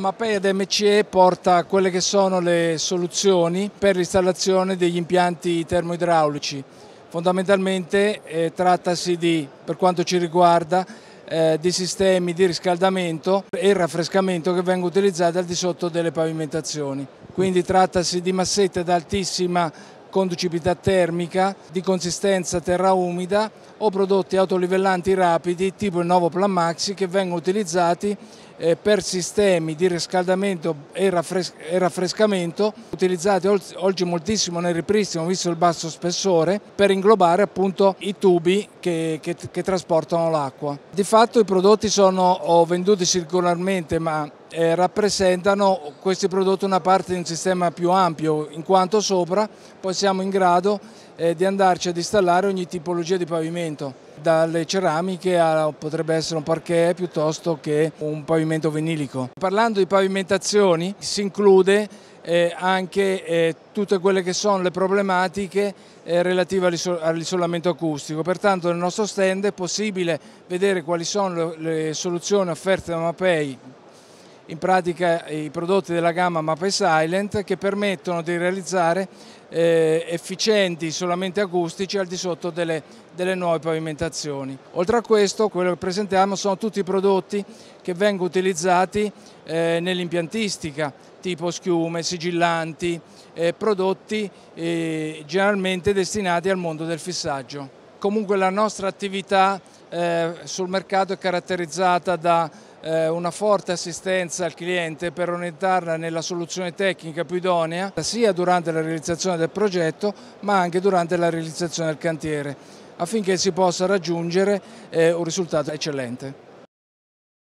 Mapei ed MCE porta quelle che sono le soluzioni per l'installazione degli impianti termoidraulici. Fondamentalmente eh, trattasi di, per quanto ci riguarda, eh, di sistemi di riscaldamento e raffrescamento che vengono utilizzati al di sotto delle pavimentazioni. Quindi trattasi di massette ad altissima conducibilità termica, di consistenza terra umida o prodotti autolivellanti rapidi tipo il nuovo Plan Maxi che vengono utilizzati eh, per sistemi di riscaldamento e, raffrescamento utilizzati oggi moltissimo nel ripristino visto il basso spessore per inglobare appunto i tubi che, che, che trasportano l'acqua. Di fatto i prodotti sono venduti circolarmente ma eh, rappresentano questi prodotti una parte di un sistema più ampio, in quanto sopra poi siamo in grado eh, di andarci ad installare ogni tipologia di pavimento, dalle ceramiche a potrebbe essere un parquet piuttosto che un pavimento vinilico. Parlando di pavimentazioni si include eh, anche eh, tutte quelle che sono le problematiche eh, relative all'isolamento acustico. Pertanto nel nostro stand è possibile vedere quali sono le, le soluzioni offerte da Mapei in pratica i prodotti della gamma Mapa Silent che permettono di realizzare eh, efficienti isolamenti acustici al di sotto delle, delle, nuove pavimentazioni. Oltre a questo, quello che presentiamo sono tutti i prodotti che vengono utilizzati eh, nell'impiantistica, tipo schiume, sigillanti, eh, prodotti eh, generalmente destinati al mondo del fissaggio. Comunque la nostra attività eh, sul mercato è caratterizzata da eh, una forte assistenza al cliente per orientarla nella soluzione tecnica più idonea sia durante la realizzazione del progetto ma anche durante la realizzazione del cantiere affinché si possa raggiungere eh, un risultato eccellente.